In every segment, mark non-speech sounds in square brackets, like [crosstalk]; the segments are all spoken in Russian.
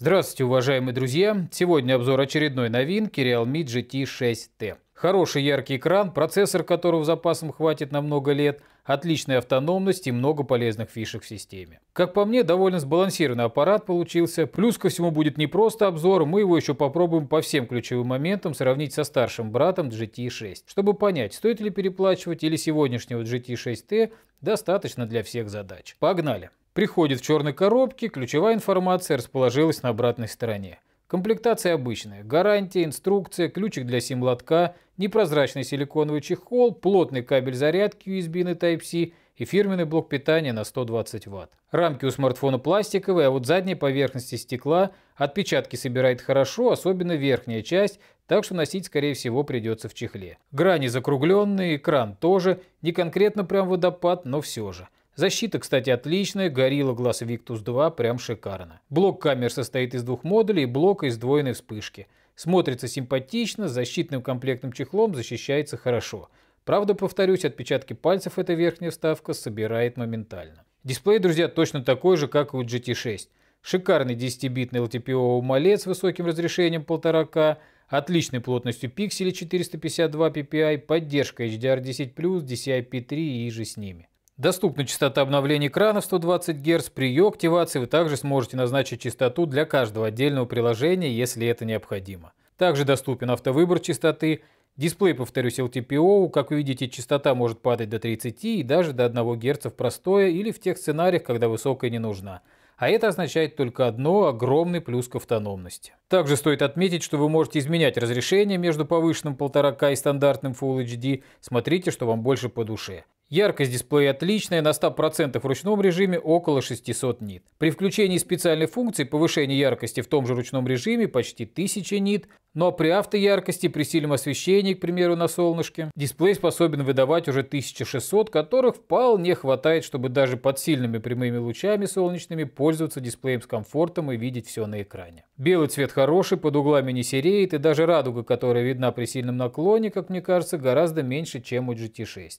Здравствуйте, уважаемые друзья! Сегодня обзор очередной новинки Realme GT 6T. Хороший яркий экран, процессор которого запасом хватит на много лет, отличная автономность и много полезных фишек в системе. Как по мне, довольно сбалансированный аппарат получился. Плюс ко всему будет не просто обзор, мы его еще попробуем по всем ключевым моментам сравнить со старшим братом GT 6, чтобы понять, стоит ли переплачивать или сегодняшнего GT 6T достаточно для всех задач. Погнали! Приходит в черной коробке, ключевая информация расположилась на обратной стороне. Комплектация обычная. Гарантия, инструкция, ключик для сим-лотка, непрозрачный силиконовый чехол, плотный кабель зарядки USB на Type-C и фирменный блок питания на 120 Вт. Рамки у смартфона пластиковые, а вот задняя поверхности стекла отпечатки собирает хорошо, особенно верхняя часть, так что носить, скорее всего, придется в чехле. Грани закругленные, экран тоже, не конкретно прям водопад, но все же. Защита, кстати, отличная. Gorilla Glass Victus 2 прям шикарно. Блок камер состоит из двух модулей и блока из двойной вспышки. Смотрится симпатично, с защитным комплектным чехлом защищается хорошо. Правда, повторюсь, отпечатки пальцев эта верхняя вставка собирает моментально. Дисплей, друзья, точно такой же, как и у GT6. Шикарный 10-битный LTPO малец с высоким разрешением 1,5К, отличной плотностью пикселей 452 ppi, поддержка HDR10+, DCI-P3 и же с ними. Доступна частота обновления экрана в 120 Гц. При ее активации вы также сможете назначить частоту для каждого отдельного приложения, если это необходимо. Также доступен автовыбор частоты. Дисплей, повторюсь, LTPO. Как вы видите, частота может падать до 30 и даже до 1 Гц в простое или в тех сценариях, когда высокая не нужна. А это означает только одно – огромный плюс к автономности. Также стоит отметить, что вы можете изменять разрешение между повышенным 1,5К и стандартным Full HD. Смотрите, что вам больше по душе. Яркость дисплея отличная, на 100% в ручном режиме около 600 нит. При включении специальной функции повышение яркости в том же ручном режиме почти 1000 нит, но при автояркости при сильном освещении, к примеру, на солнышке, дисплей способен выдавать уже 1600, которых вполне хватает, чтобы даже под сильными прямыми лучами солнечными пользоваться дисплеем с комфортом и видеть все на экране. Белый цвет хороший, под углами не сереет и даже радуга, которая видна при сильном наклоне, как мне кажется, гораздо меньше, чем у GT6.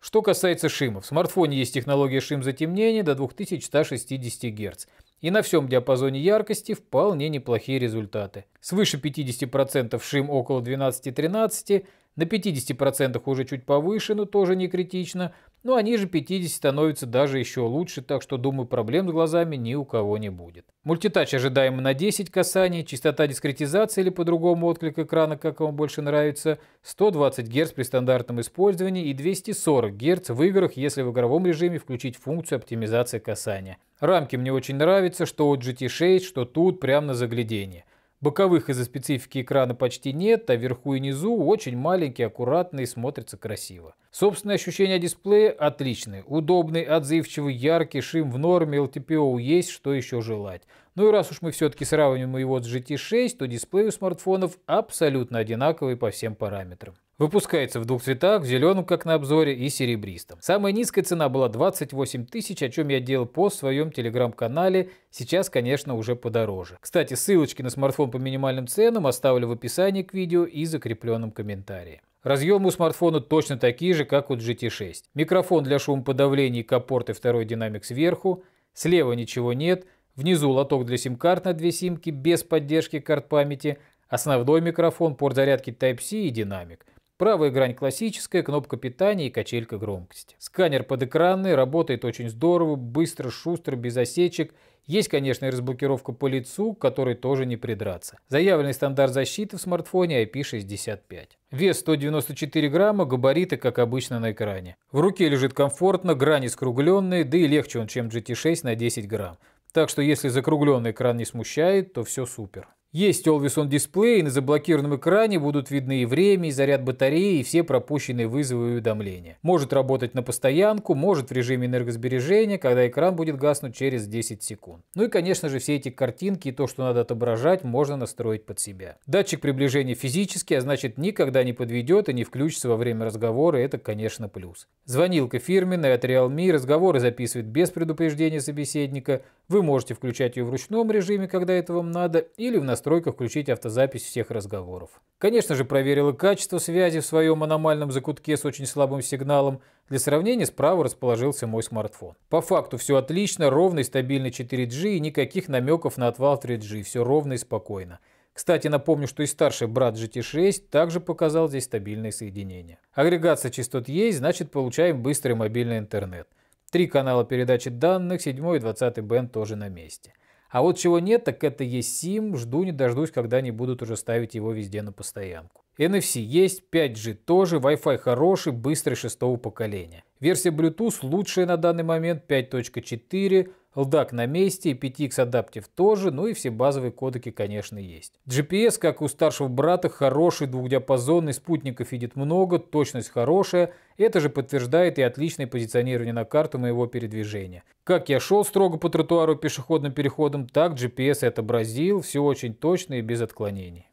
Что касается шимов, в смартфоне есть технология шим затемнения до 2160 Гц. И на всем диапазоне яркости вполне неплохие результаты. Свыше 50% шим около 12-13, на 50% уже чуть повыше, но тоже не критично – ну а ниже 50 становится даже еще лучше, так что думаю проблем с глазами ни у кого не будет. Мультитач ожидаемо на 10 касаний, частота дискретизации или по-другому отклик экрана, как вам больше нравится, 120 Гц при стандартном использовании и 240 Гц в играх, если в игровом режиме включить функцию оптимизации касания. Рамки мне очень нравятся, что у GT6, что тут, прямо на заглядение. Боковых из-за специфики экрана почти нет, а вверху и низу очень маленькие, аккуратные, смотрятся красиво. Собственное ощущение дисплея отличное, Удобный, отзывчивый, яркий, шим в норме, LTPO есть, что еще желать. Ну и раз уж мы все-таки сравниваем его с GT6, то дисплей у смартфонов абсолютно одинаковый по всем параметрам. Выпускается в двух цветах, в зеленом, как на обзоре, и серебристом. Самая низкая цена была 28 тысяч, о чем я делал пост в своем телеграм-канале. Сейчас, конечно, уже подороже. Кстати, ссылочки на смартфон по минимальным ценам оставлю в описании к видео и закрепленном комментарии. Разъемы у смартфона точно такие же, как у GT6. Микрофон для шумоподавления и капорты второй динамик сверху. Слева ничего нет. Внизу лоток для сим-карт на две симки без поддержки карт памяти. Основной микрофон, порт зарядки Type-C и динамик. Правая грань классическая, кнопка питания и качелька громкости. Сканер под экранный, работает очень здорово, быстро, шустро, без осечек. Есть, конечно, и разблокировка по лицу, к которой тоже не придраться. Заявленный стандарт защиты в смартфоне IP65. Вес 194 грамма, габариты, как обычно, на экране. В руке лежит комфортно, грани скругленные, да и легче он, чем GT6 на 10 грамм. Так что если закругленный экран не смущает, то все супер. Есть Always On Display, и на заблокированном экране будут видны и время, и заряд батареи, и все пропущенные вызовы и уведомления. Может работать на постоянку, может в режиме энергосбережения, когда экран будет гаснуть через 10 секунд. Ну и, конечно же, все эти картинки и то, что надо отображать, можно настроить под себя. Датчик приближения физический, а значит никогда не подведет и не включится во время разговора, это, конечно, плюс. Звонилка фирменная от Realme, разговоры записывает без предупреждения собеседника. Вы можете включать ее в ручном режиме, когда это вам надо, или в настройках включить автозапись всех разговоров. Конечно же, проверила качество связи в своем аномальном закутке с очень слабым сигналом. Для сравнения справа расположился мой смартфон. По факту все отлично, ровный, стабильный 4G и никаких намеков на отвал 3G, все ровно и спокойно. Кстати, напомню, что и старший брат GT6 также показал здесь стабильное соединение. Агрегация частот есть, значит получаем быстрый мобильный интернет. Три канала передачи данных, 7 и 20 бенд тоже на месте. А вот чего нет, так это есть SIM. Жду не дождусь, когда они будут уже ставить его везде на постоянку. NFC есть, 5G тоже, Wi-Fi хороший, быстрый шестого поколения. Версия Bluetooth лучшая на данный момент, 5.4. LDAC на месте, PTX Adaptive тоже, ну и все базовые кодеки, конечно, есть. GPS, как у старшего брата, хороший, двухдиапазонный, спутников видит много, точность хорошая. Это же подтверждает и отличное позиционирование на карту моего передвижения. Как я шел строго по тротуару пешеходным переходом, так GPS отобразил, все очень точно и без отклонений.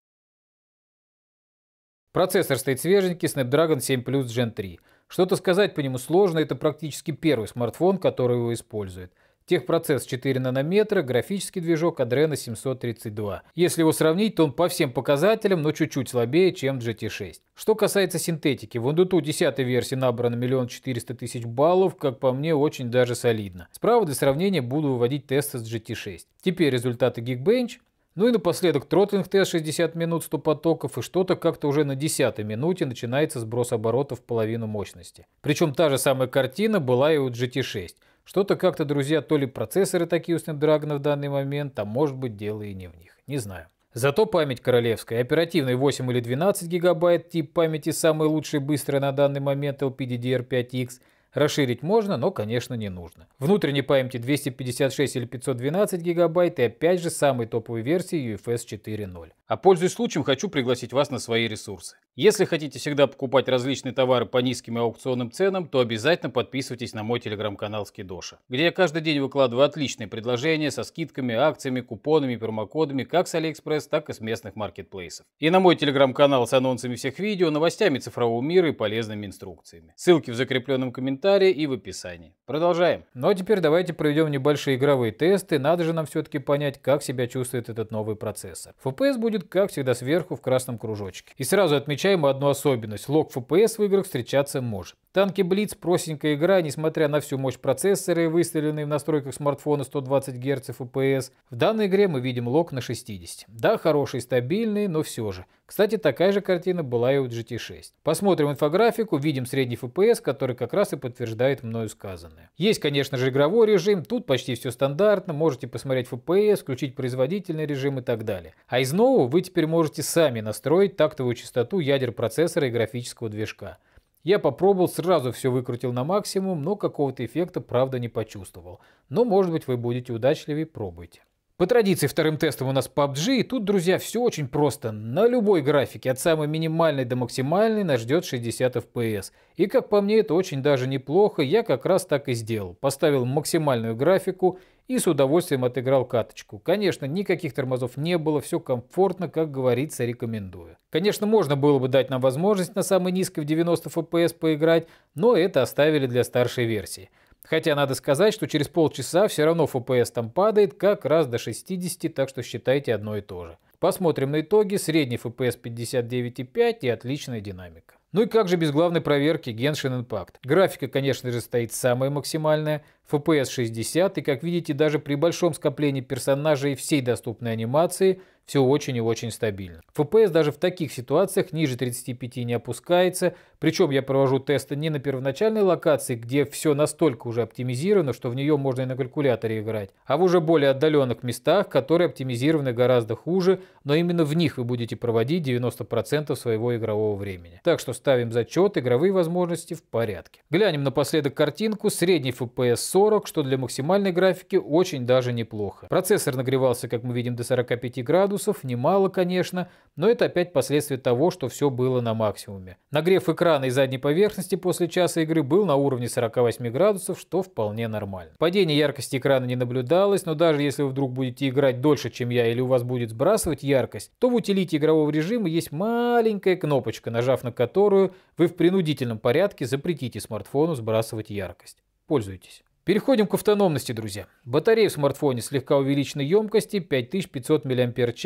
Процессор стоит свеженький, Snapdragon 7 Plus Gen 3. Что-то сказать по нему сложно, это практически первый смартфон, который его использует. Техпроцесс 4 нанометра, графический движок Adreno 732. Если его сравнить, то он по всем показателям, но чуть-чуть слабее, чем GT6. Что касается синтетики, в Antutu 10 версии набрано 1 400 тысяч баллов, как по мне, очень даже солидно. Справа для сравнения буду выводить тесты с GT6. Теперь результаты Geekbench. Ну и напоследок тротлинг тест 60 минут 100 потоков и что-то как-то уже на 10 минуте начинается сброс оборотов в половину мощности. Причем та же самая картина была и у GT6. Что-то как-то, друзья, то ли процессоры такие у Snapdragon в данный момент, а может быть дело и не в них. Не знаю. Зато память королевская, оперативной 8 или 12 гигабайт, тип памяти самый лучший быстрый на данный момент LPDDR5X. Расширить можно, но, конечно, не нужно. Внутренней памяти 256 или 512 гигабайт и опять же самой топовой версии UFS 4.0. А пользуясь случаем, хочу пригласить вас на свои ресурсы. Если хотите всегда покупать различные товары по низким и аукционным ценам, то обязательно подписывайтесь на мой телеграм-канал Скидоша, где я каждый день выкладываю отличные предложения со скидками, акциями, купонами, промокодами как с Алиэкспресс, так и с местных маркетплейсов. И на мой телеграм-канал с анонсами всех видео, новостями цифрового мира и полезными инструкциями. Ссылки в закрепленном комментарии и в описании. Продолжаем. Ну а теперь давайте проведем небольшие игровые тесты. Надо же нам все-таки понять, как себя чувствует этот новый процессор. FPS будет будет, как всегда, сверху в красном кружочке. И сразу отмечаем одну особенность. Лог FPS в играх встречаться может. Танки Blitz – простенькая игра, несмотря на всю мощь процессора, и выставленные в настройках смартфона 120 Гц FPS. В данной игре мы видим лог на 60. Да, хороший, стабильный, но все же. Кстати, такая же картина была и у GT6. Посмотрим инфографику, видим средний FPS, который как раз и подтверждает мною сказанное. Есть, конечно же, игровой режим, тут почти все стандартно, можете посмотреть FPS, включить производительный режим и так далее. А из нового вы теперь можете сами настроить тактовую частоту ядер процессора и графического движка. Я попробовал, сразу все выкрутил на максимум, но какого-то эффекта правда не почувствовал. Но может быть вы будете удачливее, пробуйте. По традиции вторым тестом у нас PUBG, и тут, друзья, все очень просто. На любой графике, от самой минимальной до максимальной, нас ждет 60 FPS. И как по мне, это очень даже неплохо, я как раз так и сделал. Поставил максимальную графику и с удовольствием отыграл каточку. Конечно, никаких тормозов не было, все комфортно, как говорится, рекомендую. Конечно, можно было бы дать нам возможность на самой низкой в 90 FPS поиграть, но это оставили для старшей версии. Хотя надо сказать, что через полчаса все равно FPS там падает как раз до 60, так что считайте одно и то же. Посмотрим на итоги. Средний FPS 59,5 и отличная динамика. Ну и как же без главной проверки Genshin Impact? Графика, конечно же, стоит самая максимальная, FPS 60, и как видите, даже при большом скоплении персонажей и всей доступной анимации – все очень и очень стабильно. FPS даже в таких ситуациях ниже 35 не опускается, причем я провожу тесты не на первоначальной локации, где все настолько уже оптимизировано, что в нее можно и на калькуляторе играть, а в уже более отдаленных местах, которые оптимизированы гораздо хуже, но именно в них вы будете проводить 90% своего игрового времени. Так что ставим зачет, игровые возможности в порядке. Глянем напоследок картинку, средний FPS 40, что для максимальной графики очень даже неплохо. Процессор нагревался, как мы видим, до 45 градусов, градусов, немало, конечно, но это опять последствия того, что все было на максимуме. Нагрев экрана и задней поверхности после часа игры был на уровне 48 градусов, что вполне нормально. Падение яркости экрана не наблюдалось, но даже если вы вдруг будете играть дольше, чем я, или у вас будет сбрасывать яркость, то в утилите игрового режима есть маленькая кнопочка, нажав на которую вы в принудительном порядке запретите смартфону сбрасывать яркость. Пользуйтесь. Переходим к автономности, друзья. Батарея в смартфоне слегка увеличенной емкости 5500 мАч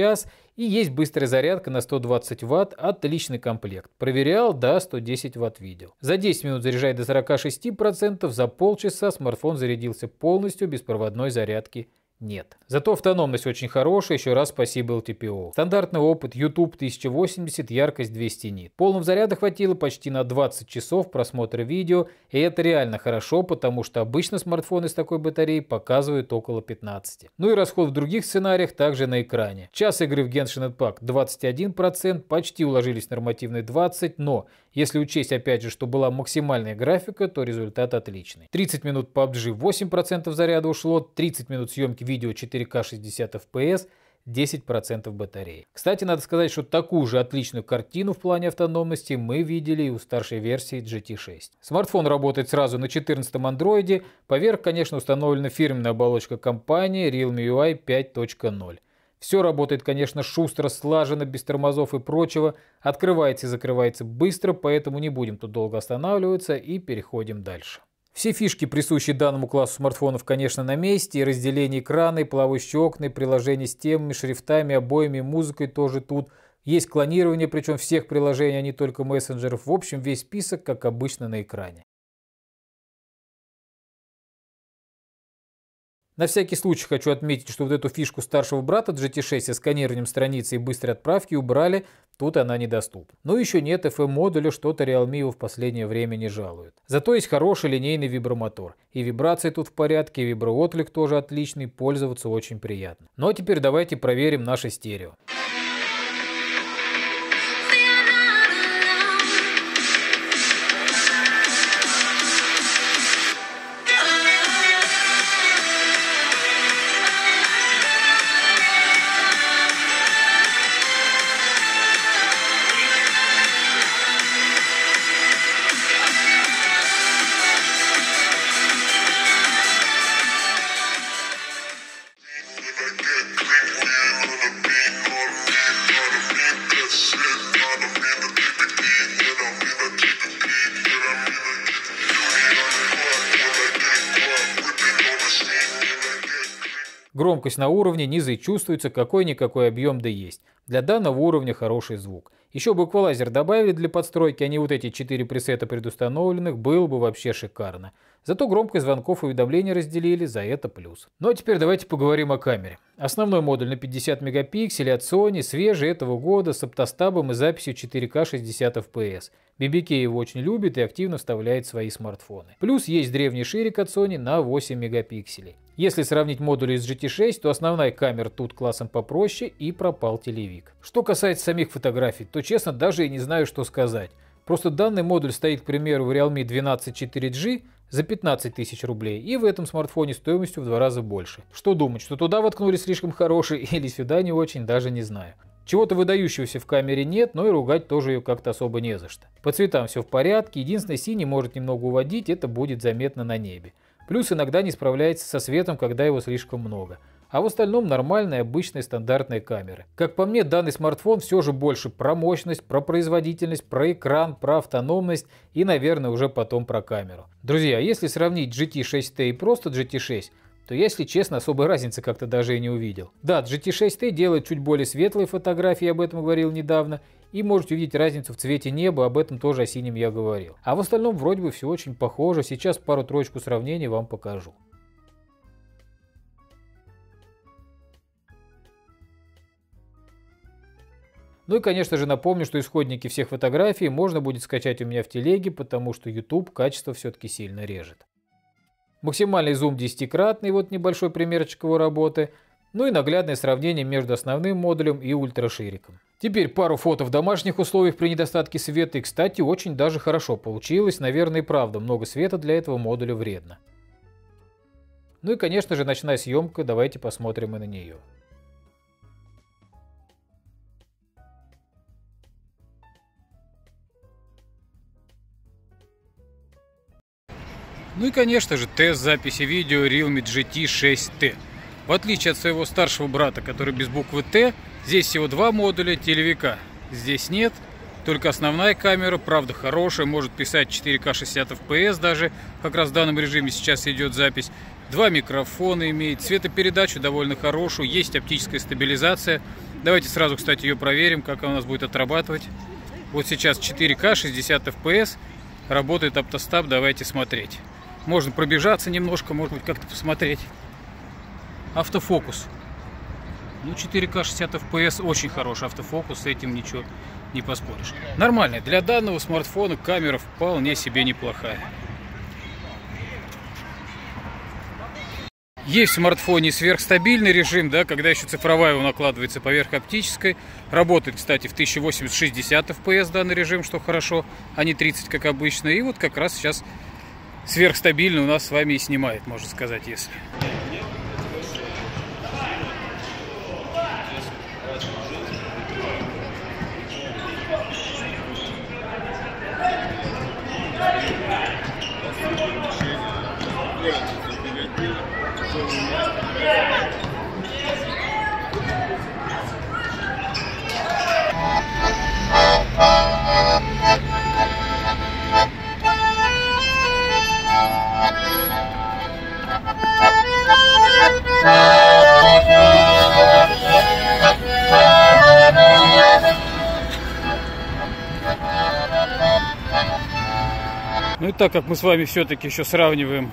и есть быстрая зарядка на 120 Вт, отличный комплект. Проверял, да, 110 Вт видел. За 10 минут заряжает до 46%, за полчаса смартфон зарядился полностью без проводной зарядки нет. Зато автономность очень хорошая, еще раз спасибо LTPO. Стандартный опыт YouTube 1080, яркость 200 нит. Полного заряда хватило почти на 20 часов просмотра видео, и это реально хорошо, потому что обычно смартфоны с такой батареей показывают около 15. Ну и расход в других сценариях также на экране. Час игры в Genshin Impact 21%, почти уложились нормативные 20, но если учесть опять же, что была максимальная графика, то результат отличный. 30 минут PUBG 8% заряда ушло, 30 минут съемки видео 4К 60 FPS, 10% батареи. Кстати, надо сказать, что такую же отличную картину в плане автономности мы видели и у старшей версии GT6. Смартфон работает сразу на 14 андроиде, поверх, конечно, установлена фирменная оболочка компании Realme UI 5.0. Все работает, конечно, шустро, слаженно, без тормозов и прочего. Открывается и закрывается быстро, поэтому не будем тут долго останавливаться и переходим дальше. Все фишки, присущие данному классу смартфонов, конечно, на месте. И разделение экрана, и плавающие окна, и приложения с темами, шрифтами, обоями, музыкой тоже тут. Есть клонирование, причем всех приложений, а не только мессенджеров. В общем, весь список, как обычно, на экране. На всякий случай хочу отметить, что вот эту фишку старшего брата GT6 со сканированием страницы и быстрой отправки убрали, тут она недоступна. Но ну, еще нет FM-модуля, что-то Realme его в последнее время не жалует. Зато есть хороший линейный вибромотор. И вибрации тут в порядке, и виброотклик тоже отличный, пользоваться очень приятно. Ну а теперь давайте проверим наше стерео. Громкость на уровне низы чувствуется, какой-никакой объем да есть. Для данного уровня хороший звук. Еще бы эквалайзер добавили для подстройки, а не вот эти четыре пресета предустановленных, было бы вообще шикарно. Зато громкость звонков и уведомлений разделили, за это плюс. Ну а теперь давайте поговорим о камере. Основной модуль на 50 мегапикселей от Sony, свежий этого года, с оптостабом и записью 4К 60 FPS. BBK его очень любит и активно вставляет в свои смартфоны. Плюс есть древний ширик от Sony на 8 мегапикселей. Если сравнить модули с GT6, то основная камера тут классом попроще и пропал телевик. Что касается самих фотографий, то честно даже и не знаю, что сказать. Просто данный модуль стоит, к примеру, в Realme 12 4G за 15 тысяч рублей, и в этом смартфоне стоимостью в два раза больше. Что думать, что туда воткнули слишком хороший [laughs] или сюда не очень, даже не знаю. Чего-то выдающегося в камере нет, но и ругать тоже ее как-то особо не за что. По цветам все в порядке, единственное синий может немного уводить, это будет заметно на небе. Плюс иногда не справляется со светом, когда его слишком много. А в остальном нормальные, обычные, стандартные камеры. Как по мне, данный смартфон все же больше про мощность, про производительность, про экран, про автономность и, наверное, уже потом про камеру. Друзья, а если сравнить GT6T и просто GT6, то если честно, особой разницы как-то даже и не увидел. Да, GT6T делает чуть более светлые фотографии, об этом говорил недавно, и можете увидеть разницу в цвете неба, об этом тоже о синем я говорил. А в остальном вроде бы все очень похоже, сейчас пару-троечку сравнений вам покажу. Ну и, конечно же, напомню, что исходники всех фотографий можно будет скачать у меня в телеге, потому что YouTube качество все-таки сильно режет. Максимальный зум 10-кратный, вот небольшой примерчик его работы – ну и наглядное сравнение между основным модулем и ультрашириком. Теперь пару фото в домашних условиях при недостатке света, и, кстати, очень даже хорошо получилось, наверное, и правда, много света для этого модуля вредно. Ну и, конечно же, ночная съемка, давайте посмотрим и на нее. Ну и, конечно же, тест записи видео Realme GT 6T. В отличие от своего старшего брата, который без буквы Т, здесь всего два модуля телевика. Здесь нет, только основная камера, правда хорошая, может писать 4К 60 FPS даже, как раз в данном режиме сейчас идет запись. Два микрофона имеет, цветопередачу довольно хорошую, есть оптическая стабилизация. Давайте сразу, кстати, ее проверим, как она у нас будет отрабатывать. Вот сейчас 4К 60 FPS, работает автостаб, давайте смотреть. Можно пробежаться немножко, может быть, как-то посмотреть автофокус. Ну, 4К 60 FPS очень хороший автофокус, с этим ничего не поспоришь. Нормально, для данного смартфона камера вполне себе неплохая. Есть в смартфоне сверхстабильный режим, да, когда еще цифровая он накладывается поверх оптической. Работает, кстати, в 1080-60 FPS данный режим, что хорошо, а не 30, как обычно. И вот как раз сейчас сверхстабильно у нас с вами и снимает, можно сказать, если. так как мы с вами все-таки еще сравниваем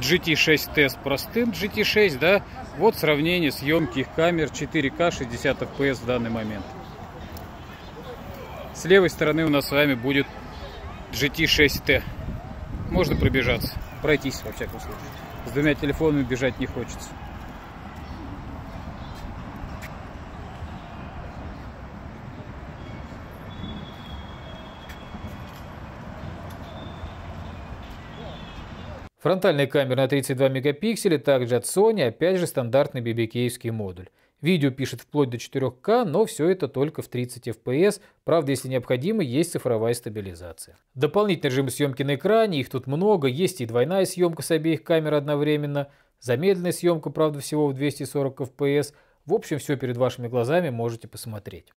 GT6 тест простым GT6, да, вот сравнение съемки их камер 4К 60 FPS в данный момент. С левой стороны у нас с вами будет GT6T. Можно пробежаться, пройтись во всяком случае. С двумя телефонами бежать не хочется. Фронтальная камера на 32 мегапикселя, также от Sony, опять же стандартный BBK-евский модуль. Видео пишет вплоть до 4К, но все это только в 30 FPS, правда, если необходимо, есть цифровая стабилизация. Дополнительный режим съемки на экране, их тут много, есть и двойная съемка с обеих камер одновременно, замедленная съемка, правда, всего в 240 FPS. В общем, все перед вашими глазами можете посмотреть.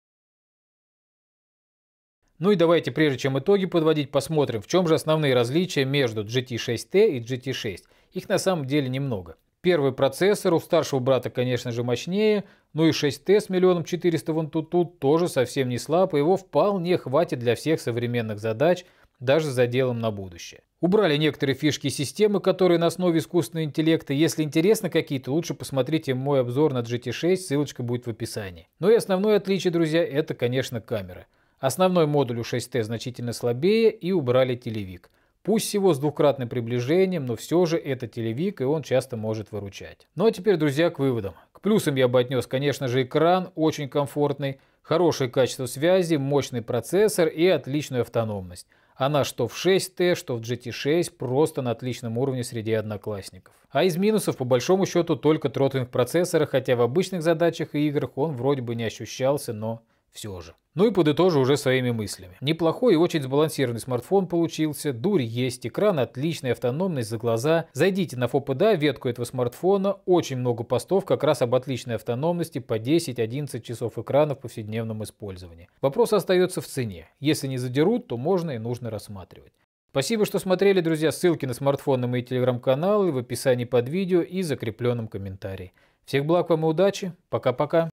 Ну и давайте, прежде чем итоги подводить, посмотрим, в чем же основные различия между GT6T и GT6. Их на самом деле немного. Первый процессор у старшего брата, конечно же, мощнее, ну и 6T с миллионом 400 вон тут, тут тоже совсем не слаб, и его вполне хватит для всех современных задач, даже за делом на будущее. Убрали некоторые фишки системы, которые на основе искусственного интеллекта. Если интересно какие-то, лучше посмотрите мой обзор на GT6, ссылочка будет в описании. Ну и основное отличие, друзья, это, конечно, камера. Основной модуль у 6 t значительно слабее и убрали телевик. Пусть всего с двукратным приближением, но все же это телевик и он часто может выручать. Ну а теперь, друзья, к выводам. К плюсам я бы отнес, конечно же, экран, очень комфортный, хорошее качество связи, мощный процессор и отличную автономность. Она что в 6T, что в GT6 просто на отличном уровне среди одноклассников. А из минусов по большому счету только тротлинг процессора, хотя в обычных задачах и играх он вроде бы не ощущался, но все же. Ну и подытожу уже своими мыслями. Неплохой и очень сбалансированный смартфон получился, дурь есть, экран отличный, автономность за глаза. Зайдите на ФОПДА, ветку этого смартфона, очень много постов как раз об отличной автономности по 10-11 часов экрана в повседневном использовании. Вопрос остается в цене. Если не задерут, то можно и нужно рассматривать. Спасибо, что смотрели, друзья. Ссылки на смартфоны мои телеграм-каналы в описании под видео и закрепленном комментарии. Всех благ вам и удачи. Пока-пока.